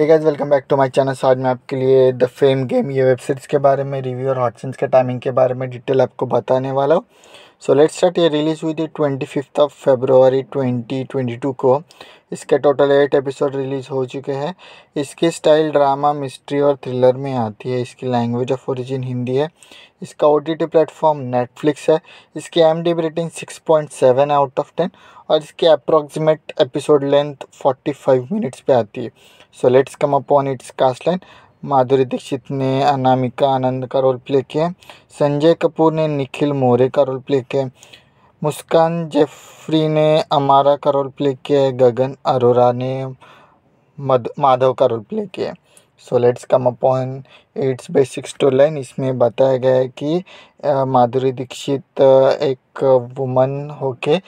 hey guys welcome back to my channel आज मैं आपके लिए द फेम गेम ये वेब सीरीज़ के बारे में रिव्यू और हॉटसेंस के टाइमिंग के बारे में डिटेल आपको बताने वाला हूँ सो लेट्स स्टार्ट ये रिलीज़ हुई थी twenty fifth of February twenty twenty two को इसके टोटल एट एपिसोड रिलीज़ हो चुके हैं इसकी स्टाइल ड्रामा मिस्ट्री और थ्रिलर में आती है इसकी लैंग्वेज ऑफ ओरिजिन हिंदी है इसका O T T platform Netflix है इसकी M D rating six point seven out of ten और इसकी approximate episode length forty five minutes पर आती है so let's come upon its cast line Madhuri Dixit ने अनामिका आनंद का रोल प्ले किया संजय कपूर ने निखिल मोरे का रोल प्ले किया मुस्कान जेफरी ने अमारा का रोल प्ले किया गगन अरोरा ने मद माधव का रोल प्ले किया so let's come upon its basic six two line इसमें बताया गया है कि माधुरी दीक्षित एक वुमन होके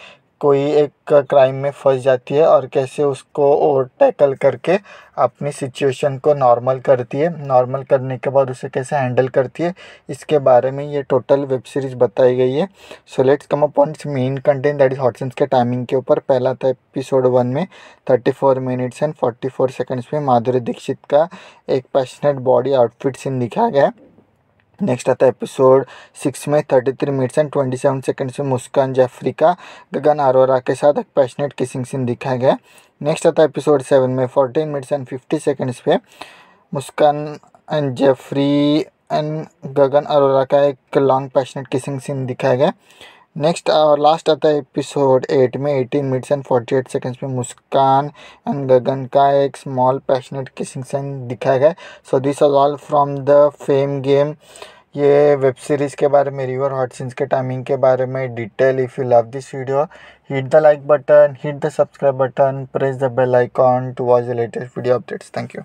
कोई एक क्राइम में फंस जाती है और कैसे उसको ओवर टैकल करके अपनी सिचुएशन को नॉर्मल करती है नॉर्मल करने के बाद उसे कैसे हैंडल करती है इसके बारे में ये टोटल वेब सीरीज़ बताई गई है so let's come upon its main content that is hot scenes के टाइमिंग के ऊपर पहला था एपिसोड वन में thirty four minutes and forty four seconds में माधुरी दीक्षित का एक पैशनेट बॉडी आउटफिट सीन दिखाया गया है नेक्स्ट आता है एपिसोड सिक्स में thirty three minutes and twenty seven seconds में मुस्कान जाफरी का गगन अरोरा के साथ एक पैशनेट किसिंग सीन दिखाया गया नेक्स्ट आता है एपिसोड सेवन में fourteen minutes and fifty seconds पे मुस्कान एंड जेफरी एंड गगन अरोरा का एक लॉन्ग पैशनेट किसिंग सीन दिखाया गया नेक्स्ट और लास्ट आता है एपिसोड एट में eighteen minutes and forty eight seconds में मुस्कान एंड गगन का एक स्मॉल पैशनेट किसिंग सीन दिखाया गया so this all from the fame game ये वेब सीरीज़ के बारे में रिवर हॉट सीन्स के टाइमिंग के बारे में detail if you love this video hit the like button hit the subscribe button press the bell icon to watch the latest video updates thank you